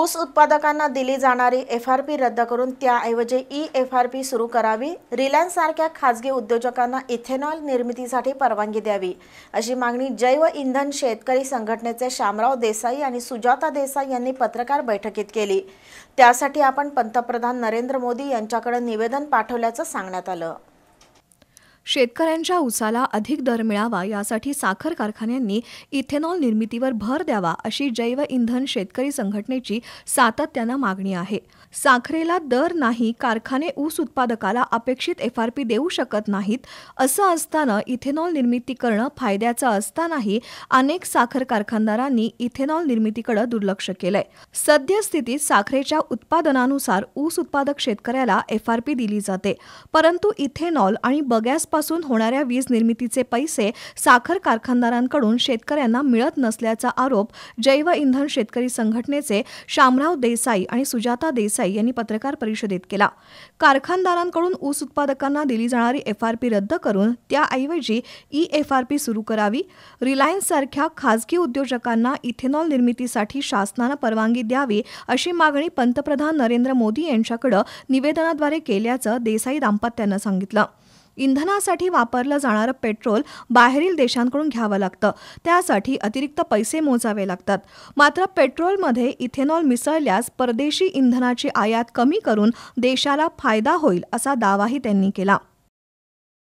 ऊस उत्पादकांना दिली जाणारी एफ आर पी रद्द करून त्याऐवजी ई एफ आर पी सुरू करावी रिलायन्स सारख्या खाजगी उद्योजकांना इथेनॉल निर्मितीसाठी परवानगी द्यावी अशी मागणी जैव इंधन शेतकरी संघटनेचे शामराव देसाई आणि सुजाता देसाई यांनी पत्रकार बैठकीत केली त्यासाठी आपण पंतप्रधान नरेंद्र मोदी यांच्याकडे निवेदन पाठवल्याचं सांगण्यात आलं शेतकऱ्यांच्या ऊसाला अधिक दर मिळावा यासाठी साखर कारखान्यांनी इथेनॉल निर्मितीवर भर द्यावा अशी जैव इंधन शेतकरी संघटनेची सातत्यानं मागणी आहे साखरेला दर नाही कारखाने ऊस उत्पादकाला अपेक्षित एफआरपी देऊ शकत नाहीत असं असताना इथेनॉल निर्मिती करणं फायद्याचं असतानाही अनेक साखर कारखानदारांनी इथेनॉल निर्मितीकडे दुर्लक्ष केलंय सद्यस्थितीत साखरेच्या उत्पादनानुसार ऊस उत्पादक शेतकऱ्याला एफआरपी दिली जाते परंतु इथेनॉल आणि बगॅस पासून होणाऱ्या वीज निर्मितीचे पैसे साखर कारखानदारांकडून शेतकऱ्यांना मिळत नसल्याचा आरोप जैव इंधन शेतकरी संघटनेचे शामराव देसाई आणि सुजाता देसाई यांनी पत्रकार परिषदेत केला कारखानदारांकडून ऊस उत्पादकांना दिली जाणारी एफआरपी रद्द करून त्याऐवजी ई एफआरपी सुरू करावी रिलायन्स सारख्या खासगी उद्योजकांना इथेनॉल निर्मितीसाठी शासनानं परवानगी द्यावी अशी मागणी पंतप्रधान नरेंद्र मोदी यांच्याकडे निवेदनाद्वारे केल्याचं देसाई दाम्पत्यानं सांगितलं इंधनासाठी वापरलं जाणारं पेट्रोल बाहेरील देशांकडून घ्यावं लागतं त्यासाठी अतिरिक्त पैसे मोजावे लागतात मात्र पेट्रोलमध्ये इथेनॉल मिसळल्यास परदेशी इंधनाची आयात कमी करून देशाला फायदा होईल असा दावाही त्यांनी केला